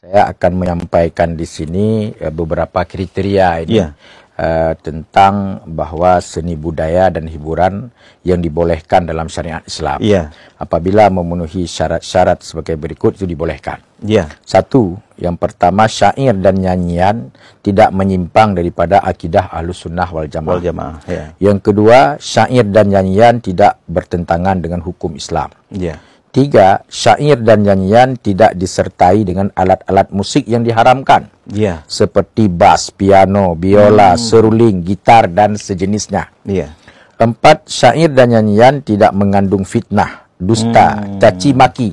Saya akan menyampaikan di sini eh, beberapa kriteria ini yeah. Iya. uh, tentang bahwa seni budaya dan hiburan yang dibolehkan dalam syariat Islam. Yeah. Apabila memenuhi syarat-syarat sebagai berikut itu dibolehkan. Yeah. Satu, yang pertama syair dan nyanyian tidak menyimpang daripada akidah ahlus sunnah wal jamaah. Wal jamaah yeah. Yang kedua, syair dan nyanyian tidak bertentangan dengan hukum Islam. Yeah. Tiga, syair dan nyanyian tidak disertai dengan alat-alat musik yang diharamkan. Yeah. Seperti bass, piano, biola, hmm. seruling, gitar dan sejenisnya. Yeah. Empat, syair dan nyanyian tidak mengandung fitnah, dusta, hmm. caci maki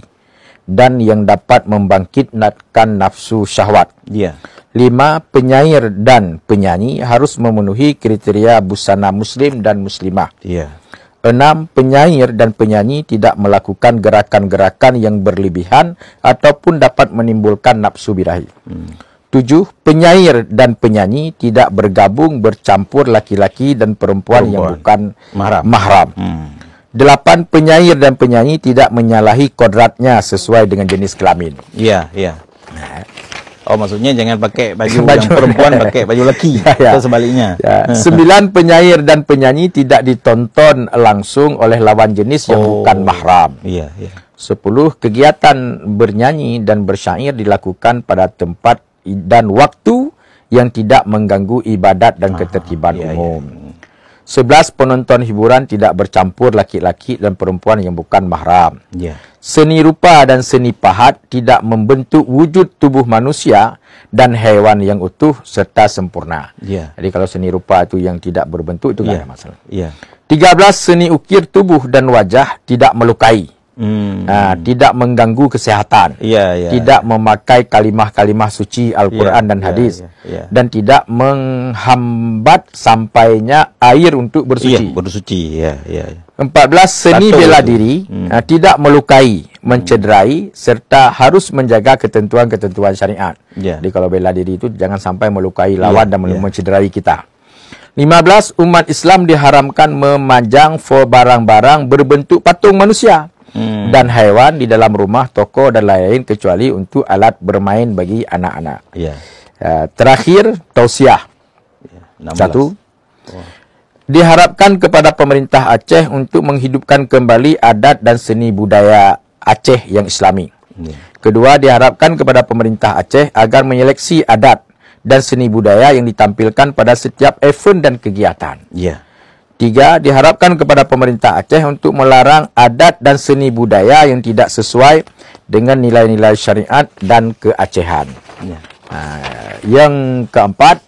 dan yang dapat membangkitkan nafsu syahwat. Yeah. Lima, penyair dan penyanyi harus memenuhi kriteria busana muslim dan muslimah. Yeah. Enam, penyair dan penyanyi tidak melakukan gerakan-gerakan yang berlebihan ataupun dapat menimbulkan nafsu birahi. Hmm. Tujuh, penyair dan penyanyi tidak bergabung bercampur laki-laki dan perempuan, perempuan yang bukan mahram. mahram. Hmm. Delapan, penyair dan penyanyi tidak menyalahi kodratnya sesuai dengan jenis kelamin. Iya, yeah, iya. Yeah. Nah, Oh, maksudnya jangan pakai baju, baju yang perempuan pakai baju laki ya, ya. atau sebaliknya. Ya. Hmm. Sembilan penyair dan penyanyi tidak ditonton langsung oleh lawan jenis yang oh, bukan mahram. Iya, iya, Sepuluh kegiatan bernyanyi dan bersyair dilakukan pada tempat dan waktu yang tidak mengganggu ibadat dan ah, ketertiban iya, umum. Iya. 11 penonton hiburan tidak bercampur laki-laki dan perempuan yang bukan mahram. Yeah. Seni rupa dan seni pahat tidak membentuk wujud tubuh manusia dan hewan yang utuh serta sempurna. Yeah. Jadi kalau seni rupa itu yang tidak berbentuk itu yeah. tidak ya. ada masalah. Yeah. Ya. 13 seni ukir tubuh dan wajah tidak melukai. Hmm. Ah, tidak mengganggu kesehatan. Yeah, yeah, tidak ya. memakai kalimah-kalimah suci Al-Quran yeah, dan ya, hadis. Yeah, yeah, yeah. Dan tidak menghambat sampainya air untuk bersuci. Yeah, bersuci. Yeah, yeah, yeah. Ya. 14 seni Satu bela itu. diri hmm. Ah, tidak melukai, hmm. mencederai hmm. serta harus menjaga ketentuan-ketentuan syariat. Yeah. Jadi kalau bela diri itu jangan sampai melukai lawan yeah, dan yeah. mencederai kita. 15 umat Islam diharamkan memanjang for barang-barang berbentuk patung manusia Hmm. dan haiwan di dalam rumah, toko dan lain lain kecuali untuk alat bermain bagi anak-anak. Yeah. Uh, ya, terakhir tausiah. Yeah, iya, Satu. Oh. Diharapkan kepada pemerintah Aceh untuk menghidupkan kembali adat dan seni budaya Aceh yang Islami. Yeah. Kedua, diharapkan kepada pemerintah Aceh agar menyeleksi adat dan seni budaya yang ditampilkan pada setiap event dan kegiatan. Yeah. Tiga, diharapkan kepada pemerintah Aceh untuk melarang adat dan seni budaya yang tidak sesuai dengan nilai-nilai syariat dan keacehan. Ya. Uh, yang keempat,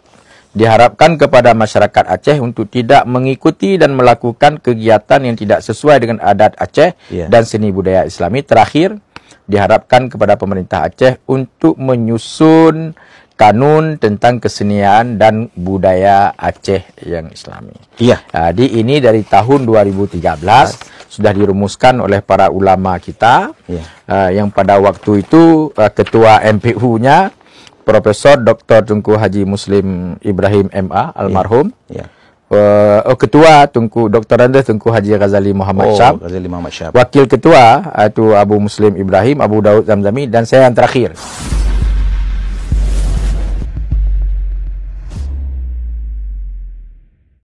diharapkan kepada masyarakat Aceh untuk tidak mengikuti dan melakukan kegiatan yang tidak sesuai dengan adat Aceh ya. dan seni budaya Islami. Terakhir, diharapkan kepada pemerintah Aceh untuk menyusun kanun tentang kesenian dan budaya Aceh yang Islami. Iya. Jadi ini dari tahun 2013 iya. sudah dirumuskan oleh para ulama kita iya. uh, yang pada waktu itu uh, ketua MPU-nya Profesor Dr. Tunku Haji Muslim Ibrahim MA almarhum. Iya. Uh, oh, ketua Tunku Dr. Anda Tunku Haji Ghazali Muhammad oh, Syam. Ghazali Muhammad Syam. Wakil ketua itu Abu Muslim Ibrahim, Abu Daud Zamzami dan saya yang terakhir.